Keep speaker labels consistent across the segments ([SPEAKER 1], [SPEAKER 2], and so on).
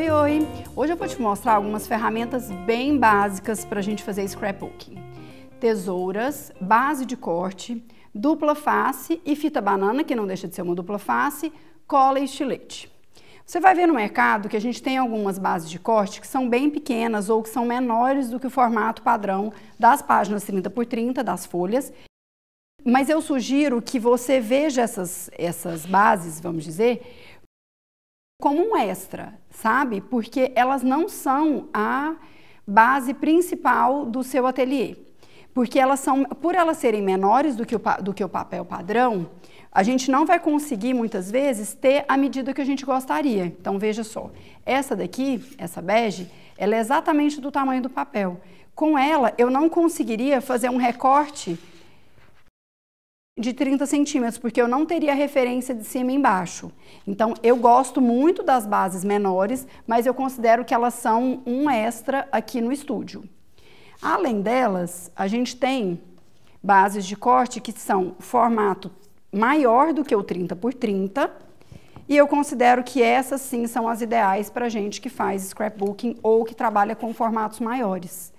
[SPEAKER 1] Oi, oi! Hoje eu vou te mostrar algumas ferramentas bem básicas para a gente fazer scrapbooking. Tesouras, base de corte, dupla face e fita banana, que não deixa de ser uma dupla face, cola e estilete. Você vai ver no mercado que a gente tem algumas bases de corte que são bem pequenas ou que são menores do que o formato padrão das páginas 30 por 30 das folhas mas eu sugiro que você veja essas, essas bases, vamos dizer, como um extra, sabe? Porque elas não são a base principal do seu ateliê. Porque elas são, por elas serem menores do que, o, do que o papel padrão, a gente não vai conseguir muitas vezes ter a medida que a gente gostaria. Então veja só, essa daqui, essa bege, ela é exatamente do tamanho do papel. Com ela, eu não conseguiria fazer um recorte de 30 centímetros, porque eu não teria referência de cima e embaixo. Então, eu gosto muito das bases menores, mas eu considero que elas são um extra aqui no estúdio. Além delas, a gente tem bases de corte que são formato maior do que o 30 por 30, e eu considero que essas sim são as ideais para gente que faz scrapbooking ou que trabalha com formatos maiores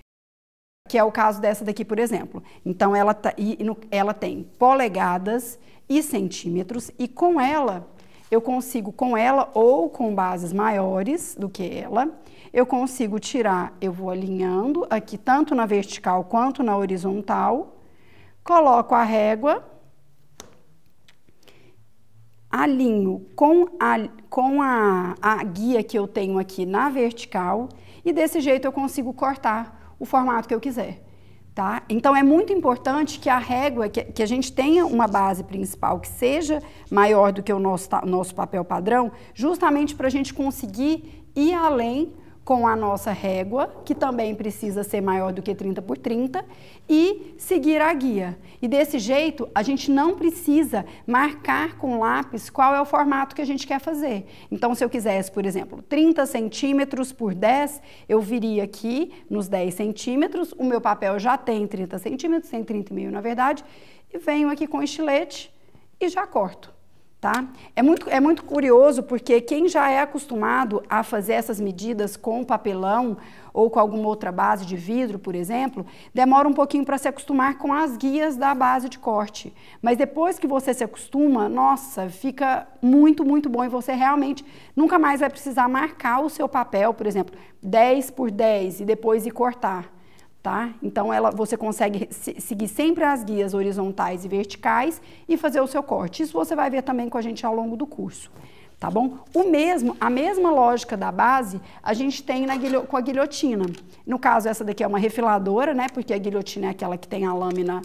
[SPEAKER 1] que é o caso dessa daqui, por exemplo. Então, ela, tá, e, no, ela tem polegadas e centímetros, e com ela, eu consigo, com ela ou com bases maiores do que ela, eu consigo tirar, eu vou alinhando aqui, tanto na vertical quanto na horizontal, coloco a régua, alinho com a, com a, a guia que eu tenho aqui na vertical, e desse jeito eu consigo cortar o formato que eu quiser. Tá? Então, é muito importante que a régua, que, que, a gente tenha uma base principal que seja maior do que o nosso, nosso papel padrão, justamente para a gente conseguir ir além com a nossa régua, que também precisa ser maior do que 30 por 30, e seguir a guia. E desse jeito, a gente não precisa marcar com lápis qual é o formato que a gente quer fazer. Então, se eu quisesse, por exemplo, 30 centímetros por 10, eu viria aqui nos 10 centímetros, o meu papel já tem 30 centímetros, tem 30 e meio na verdade, e venho aqui com estilete e já corto. Tá? É, muito, é muito curioso porque quem já é acostumado a fazer essas medidas com papelão ou com alguma outra base de vidro, por exemplo, demora um pouquinho para se acostumar com as guias da base de corte. Mas depois que você se acostuma, nossa, fica muito, muito bom e você realmente nunca mais vai precisar marcar o seu papel, por exemplo, 10 por 10 e depois ir cortar. Tá? Então ela, você consegue seguir sempre as guias horizontais e verticais e fazer o seu corte. Isso você vai ver também com a gente ao longo do curso, tá bom? O mesmo, a mesma lógica da base a gente tem na com a guilhotina. No caso essa daqui é uma refiladora, né? Porque a guilhotina é aquela que tem a lâmina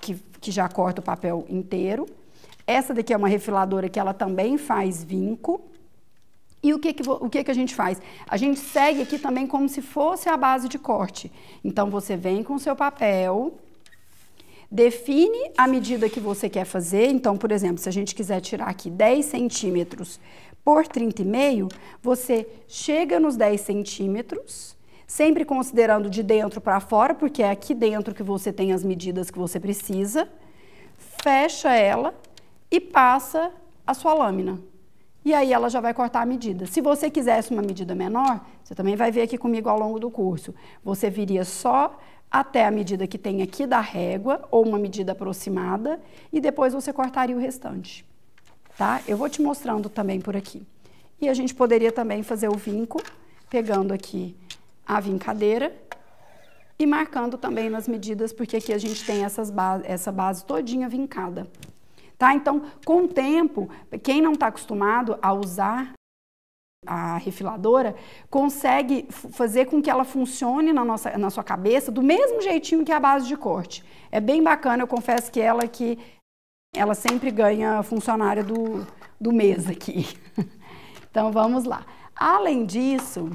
[SPEAKER 1] que, que já corta o papel inteiro. Essa daqui é uma refiladora que ela também faz vinco. E o que, que, o que, que a gente faz? A gente segue aqui também como se fosse a base de corte. Então, você vem com o seu papel, define a medida que você quer fazer. Então, por exemplo, se a gente quiser tirar aqui 10 centímetros por 30,5, você chega nos 10 centímetros, sempre considerando de dentro para fora, porque é aqui dentro que você tem as medidas que você precisa, fecha ela e passa a sua lâmina e aí ela já vai cortar a medida. Se você quisesse uma medida menor, você também vai ver aqui comigo ao longo do curso, você viria só até a medida que tem aqui da régua, ou uma medida aproximada, e depois você cortaria o restante, tá? Eu vou te mostrando também por aqui. E a gente poderia também fazer o vinco, pegando aqui a vincadeira e marcando também nas medidas, porque aqui a gente tem essas essa base todinha vincada. Tá? Então, com o tempo, quem não está acostumado a usar a refiladora, consegue fazer com que ela funcione na, nossa, na sua cabeça do mesmo jeitinho que a base de corte. É bem bacana, eu confesso que ela que ela sempre ganha funcionária do, do mês aqui. Então vamos lá. Além disso,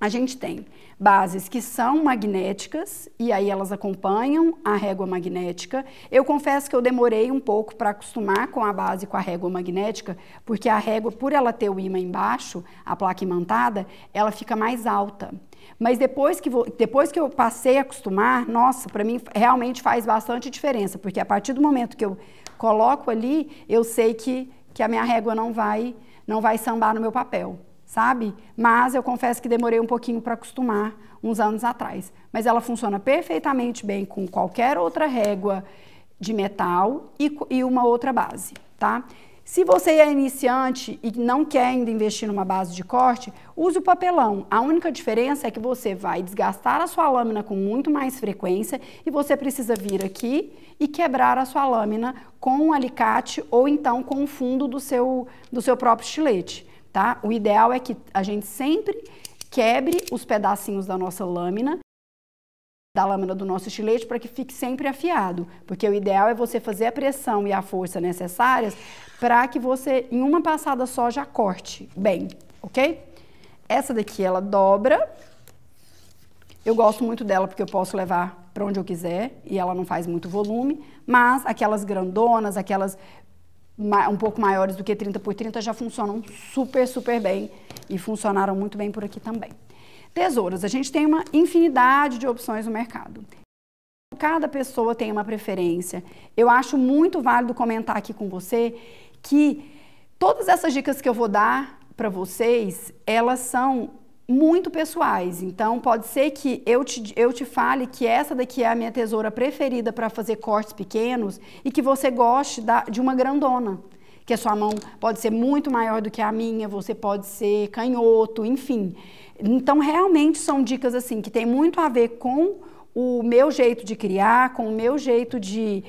[SPEAKER 1] a gente tem bases que são magnéticas e aí elas acompanham a régua magnética. Eu confesso que eu demorei um pouco para acostumar com a base com a régua magnética, porque a régua, por ela ter o ímã embaixo, a placa imantada, ela fica mais alta. Mas depois que, vou, depois que eu passei a acostumar, nossa, para mim realmente faz bastante diferença, porque a partir do momento que eu coloco ali, eu sei que, que a minha régua não vai, não vai sambar no meu papel sabe? Mas eu confesso que demorei um pouquinho para acostumar uns anos atrás. Mas ela funciona perfeitamente bem com qualquer outra régua de metal e, e uma outra base, tá? Se você é iniciante e não quer ainda investir numa base de corte, use o papelão. A única diferença é que você vai desgastar a sua lâmina com muito mais frequência e você precisa vir aqui e quebrar a sua lâmina com um alicate ou então com o fundo do seu, do seu próprio estilete tá? O ideal é que a gente sempre quebre os pedacinhos da nossa lâmina, da lâmina do nosso estilete, para que fique sempre afiado, porque o ideal é você fazer a pressão e a força necessárias para que você, em uma passada só, já corte bem, ok? Essa daqui ela dobra. Eu gosto muito dela porque eu posso levar para onde eu quiser e ela não faz muito volume, mas aquelas grandonas, aquelas um pouco maiores do que 30 por 30 já funcionam super, super bem e funcionaram muito bem por aqui também. tesouros a gente tem uma infinidade de opções no mercado. Cada pessoa tem uma preferência. Eu acho muito válido comentar aqui com você que todas essas dicas que eu vou dar para vocês, elas são muito pessoais. Então, pode ser que eu te, eu te fale que essa daqui é a minha tesoura preferida para fazer cortes pequenos e que você goste da, de uma grandona. Que a sua mão pode ser muito maior do que a minha, você pode ser canhoto, enfim. Então, realmente são dicas assim que tem muito a ver com o meu jeito de criar, com o meu jeito de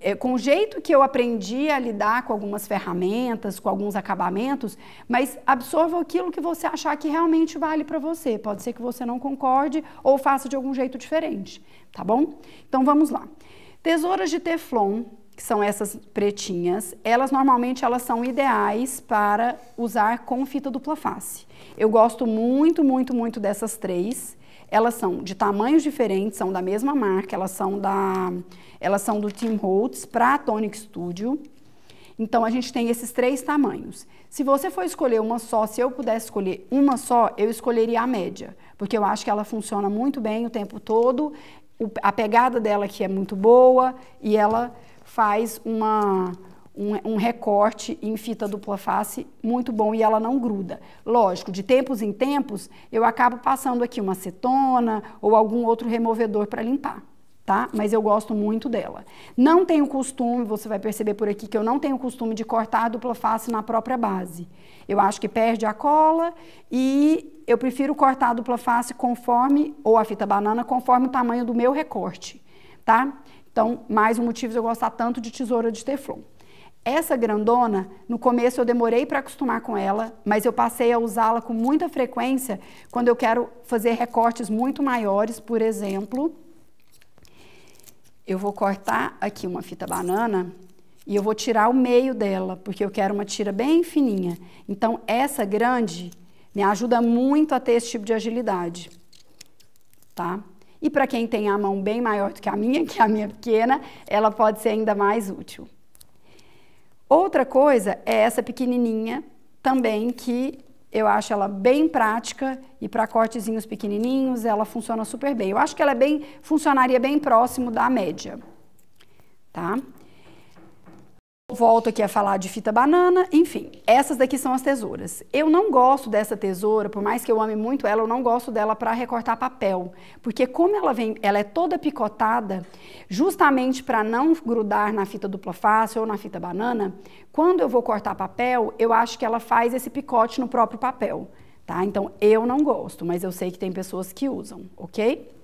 [SPEAKER 1] é, com o jeito que eu aprendi a lidar com algumas ferramentas, com alguns acabamentos, mas absorva aquilo que você achar que realmente vale para você. Pode ser que você não concorde ou faça de algum jeito diferente, tá bom? Então vamos lá. Tesouras de teflon, que são essas pretinhas, elas normalmente elas são ideais para usar com fita dupla face. Eu gosto muito, muito, muito dessas três. Elas são de tamanhos diferentes, são da mesma marca, elas são, da, elas são do Tim Holtz para a Tonic Studio. Então, a gente tem esses três tamanhos. Se você for escolher uma só, se eu pudesse escolher uma só, eu escolheria a média, porque eu acho que ela funciona muito bem o tempo todo, a pegada dela que é muito boa e ela faz uma, um, um, recorte em fita dupla face muito bom e ela não gruda. Lógico, de tempos em tempos eu acabo passando aqui uma acetona ou algum outro removedor para limpar. Tá? Mas eu gosto muito dela. Não tenho costume, você vai perceber por aqui que eu não tenho costume de cortar a dupla face na própria base. Eu acho que perde a cola e eu prefiro cortar a dupla face conforme, ou a fita banana, conforme o tamanho do meu recorte, tá? Então, mais um motivo de eu gostar tanto de tesoura de teflon. Essa grandona, no começo eu demorei para acostumar com ela, mas eu passei a usá-la com muita frequência quando eu quero fazer recortes muito maiores, por exemplo. Eu vou cortar aqui uma fita banana e eu vou tirar o meio dela, porque eu quero uma tira bem fininha. Então, essa grande me ajuda muito a ter esse tipo de agilidade, tá? E para quem tem a mão bem maior do que a minha, que é a minha pequena, ela pode ser ainda mais útil. Outra coisa é essa pequenininha também que eu acho ela bem prática e para cortezinhos pequenininhos ela funciona super bem. Eu acho que ela é bem funcionaria bem próximo da média, tá? Volto aqui a falar de fita banana, enfim, essas daqui são as tesouras. Eu não gosto dessa tesoura, por mais que eu ame muito ela, eu não gosto dela para recortar papel, porque como ela vem, ela é toda picotada, justamente para não grudar na fita dupla face ou na fita banana, quando eu vou cortar papel, eu acho que ela faz esse picote no próprio papel, tá? Então eu não gosto, mas eu sei que tem pessoas que usam, ok?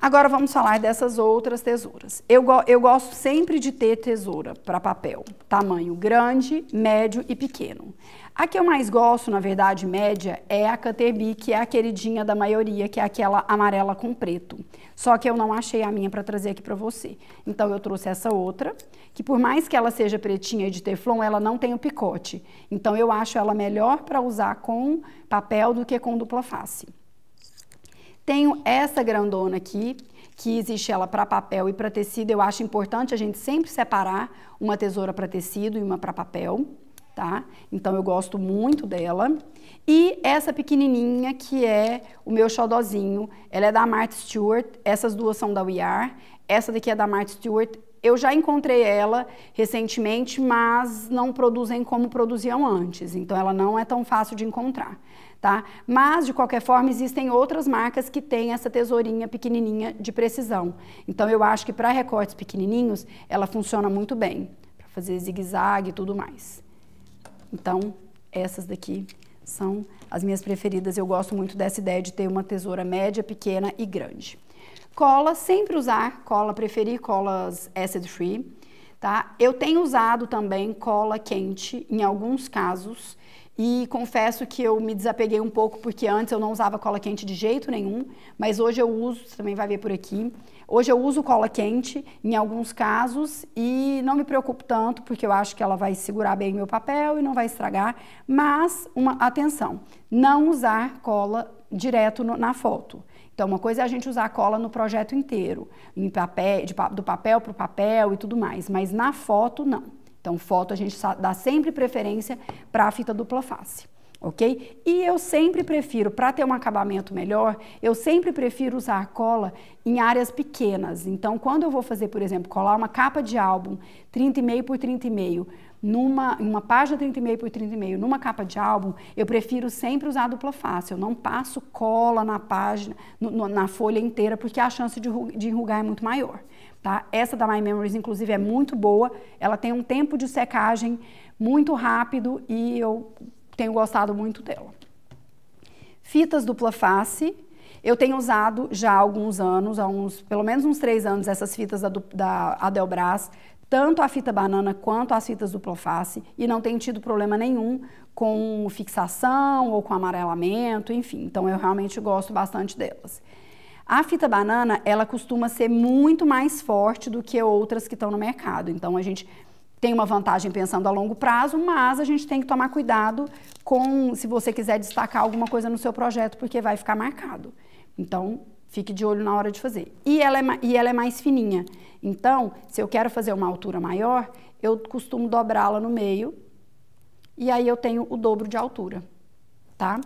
[SPEAKER 1] Agora vamos falar dessas outras tesouras. Eu, eu gosto sempre de ter tesoura para papel, tamanho grande, médio e pequeno. A que eu mais gosto, na verdade, média, é a Caterbi, que é a queridinha da maioria, que é aquela amarela com preto. Só que eu não achei a minha para trazer aqui para você. Então eu trouxe essa outra, que por mais que ela seja pretinha e de teflon, ela não tem o picote. Então eu acho ela melhor para usar com papel do que com dupla face. Tenho essa grandona aqui, que existe ela para papel e para tecido. Eu acho importante a gente sempre separar uma tesoura para tecido e uma para papel, tá? Então eu gosto muito dela. E essa pequenininha que é o meu xodozinho, ela é da Mart Stewart, essas duas são da We Are. Essa daqui é da Mart Stewart. Eu já encontrei ela recentemente, mas não produzem como produziam antes, então ela não é tão fácil de encontrar tá? Mas, de qualquer forma, existem outras marcas que têm essa tesourinha pequenininha de precisão. Então, eu acho que para recortes pequenininhos, ela funciona muito bem, para fazer zigue-zague e tudo mais. Então, essas daqui são as minhas preferidas. Eu gosto muito dessa ideia de ter uma tesoura média, pequena e grande. Cola, sempre usar cola, preferir colas acid-free, tá? Eu tenho usado também cola quente em alguns casos, e confesso que eu me desapeguei um pouco, porque antes eu não usava cola quente de jeito nenhum, mas hoje eu uso, você também vai ver por aqui. Hoje eu uso cola quente em alguns casos e não me preocupo tanto, porque eu acho que ela vai segurar bem o meu papel e não vai estragar. Mas, uma atenção, não usar cola direto no, na foto. Então, uma coisa é a gente usar cola no projeto inteiro, em papel, de, do papel para o papel e tudo mais, mas na foto, não. Então, foto a gente dá sempre preferência para a fita dupla face ok? E eu sempre prefiro, para ter um acabamento melhor, eu sempre prefiro usar cola em áreas pequenas. Então, quando eu vou fazer, por exemplo, colar uma capa de álbum 30,5 por 30,5, numa uma página 30,5 por 30,5, numa capa de álbum, eu prefiro sempre usar dupla face. Eu não passo cola na página, no, na folha inteira, porque a chance de, de enrugar é muito maior. Tá? Essa da My Memories, inclusive, é muito boa. Ela tem um tempo de secagem muito rápido e eu tenho gostado muito dela. Fitas dupla face. Eu tenho usado já há alguns anos, há uns, pelo menos uns três anos, essas fitas da, da Adelbras, tanto a fita banana quanto as fitas dupla face, e não tenho tido problema nenhum com fixação ou com amarelamento, enfim. Então eu realmente gosto bastante delas. A fita banana, ela costuma ser muito mais forte do que outras que estão no mercado. Então a gente tem uma vantagem pensando a longo prazo, mas a gente tem que tomar cuidado com se você quiser destacar alguma coisa no seu projeto, porque vai ficar marcado. Então, fique de olho na hora de fazer. E ela é, e ela é mais fininha. Então, se eu quero fazer uma altura maior, eu costumo dobrá-la no meio e aí eu tenho o dobro de altura, tá?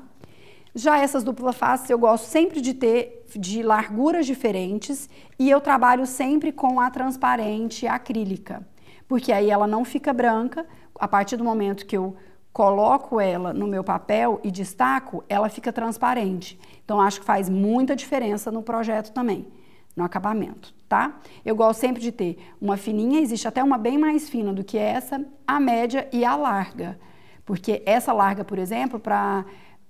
[SPEAKER 1] Já essas dupla face eu gosto sempre de ter de larguras diferentes e eu trabalho sempre com a transparente acrílica, porque aí ela não fica branca, a partir do momento que eu coloco ela no meu papel e destaco, ela fica transparente. Então acho que faz muita diferença no projeto também, no acabamento, tá? Eu gosto sempre de ter uma fininha, existe até uma bem mais fina do que essa, a média e a larga. Porque essa larga, por exemplo, para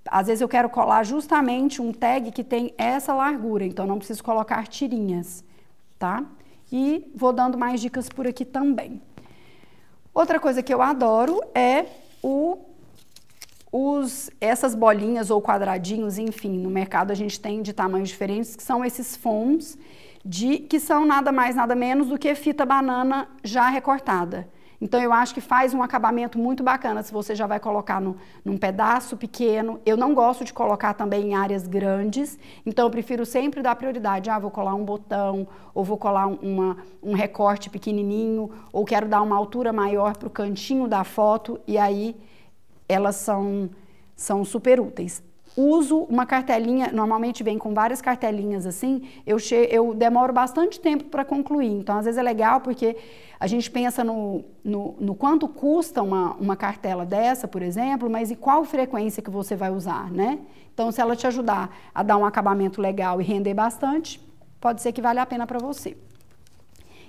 [SPEAKER 1] às vezes eu quero colar justamente um tag que tem essa largura, então não preciso colocar tirinhas, tá? E vou dando mais dicas por aqui também. Outra coisa que eu adoro é o, os, essas bolinhas ou quadradinhos, enfim, no mercado a gente tem de tamanhos diferentes, que são esses foams, de, que são nada mais, nada menos do que fita banana já recortada. Então eu acho que faz um acabamento muito bacana se você já vai colocar no, num pedaço pequeno. Eu não gosto de colocar também em áreas grandes, então eu prefiro sempre dar prioridade. Ah, vou colar um botão, ou vou colar uma, um recorte pequenininho, ou quero dar uma altura maior para o cantinho da foto, e aí elas são, são super úteis uso uma cartelinha, normalmente vem com várias cartelinhas assim, eu, che eu demoro bastante tempo para concluir. Então, às vezes é legal porque a gente pensa no, no, no, quanto custa uma, uma cartela dessa, por exemplo, mas e qual frequência que você vai usar, né? Então, se ela te ajudar a dar um acabamento legal e render bastante, pode ser que valha a pena para você.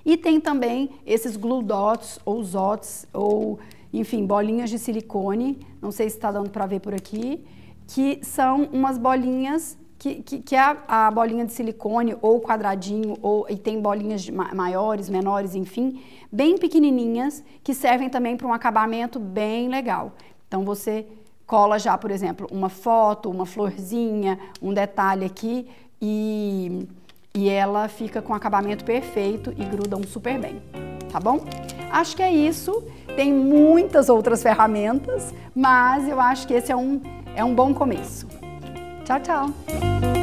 [SPEAKER 1] E tem também esses glue dots ou zots ou, enfim, bolinhas de silicone. Não sei se está dando para ver por aqui que são umas bolinhas que, que, que é a, a, bolinha de silicone ou quadradinho, ou, e tem bolinhas ma maiores, menores, enfim, bem pequenininhas, que servem também para um acabamento bem legal. Então você cola já, por exemplo, uma foto, uma florzinha, um detalhe aqui e, e ela fica com acabamento perfeito e grudam super bem, tá bom? Acho que é isso. Tem muitas outras ferramentas, mas eu acho que esse é um é um bom começo. Tchau, tchau!